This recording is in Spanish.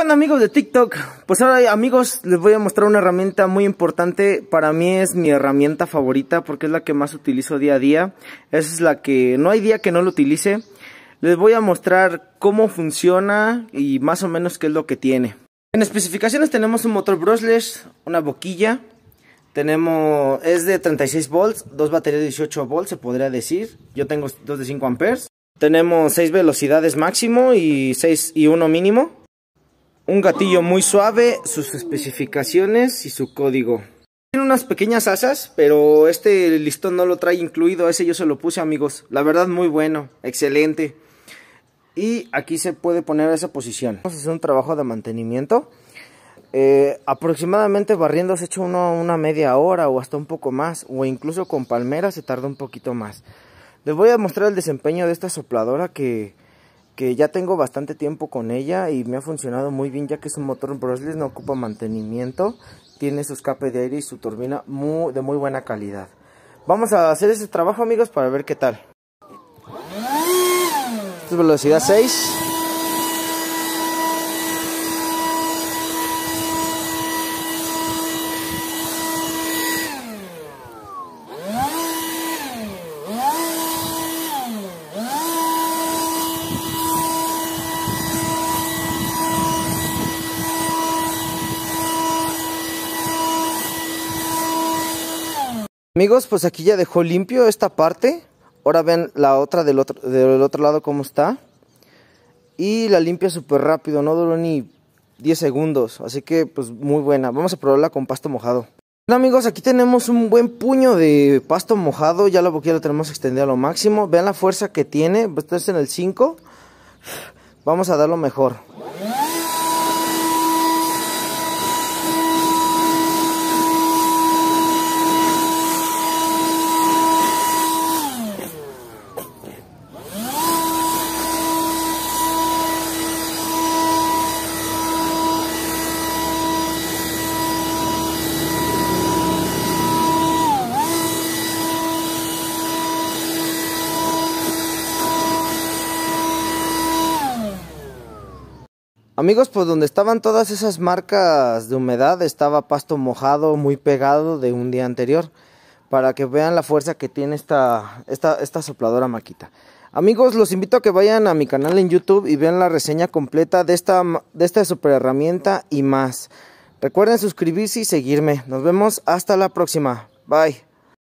Hola amigos de TikTok? Pues ahora amigos les voy a mostrar una herramienta muy importante, para mí es mi herramienta favorita porque es la que más utilizo día a día, esa es la que no hay día que no lo utilice, les voy a mostrar cómo funciona y más o menos qué es lo que tiene. En especificaciones tenemos un motor brushless, una boquilla, tenemos, es de 36 volts, dos baterías de 18 volts se podría decir, yo tengo dos de 5 amperes, tenemos 6 velocidades máximo y 6 y 1 mínimo. Un gatillo muy suave, sus especificaciones y su código. Tiene unas pequeñas asas, pero este listón no lo trae incluido, ese yo se lo puse amigos. La verdad muy bueno, excelente. Y aquí se puede poner a esa posición. Vamos a hacer un trabajo de mantenimiento. Eh, aproximadamente barriendo se echa una media hora o hasta un poco más, o incluso con palmeras se tarda un poquito más. Les voy a mostrar el desempeño de esta sopladora que que ya tengo bastante tiempo con ella y me ha funcionado muy bien ya que es un motor brushless, no ocupa mantenimiento, tiene su escape de aire y su turbina de muy buena calidad. Vamos a hacer ese trabajo amigos para ver qué tal. velocidad 6. Amigos, pues aquí ya dejó limpio esta parte. Ahora ven la otra del otro, del otro lado cómo está. Y la limpia súper rápido, no duró ni 10 segundos. Así que pues muy buena. Vamos a probarla con pasto mojado. Bueno amigos, aquí tenemos un buen puño de pasto mojado. Ya la boquilla la tenemos extendida a lo máximo. Vean la fuerza que tiene. es en el 5. Vamos a dar lo mejor. Amigos, pues donde estaban todas esas marcas de humedad estaba pasto mojado muy pegado de un día anterior para que vean la fuerza que tiene esta, esta, sopladora maquita. Amigos, los invito a que vayan a mi canal en YouTube y vean la reseña completa de esta, de esta super herramienta y más. Recuerden suscribirse y seguirme. Nos vemos hasta la próxima. Bye.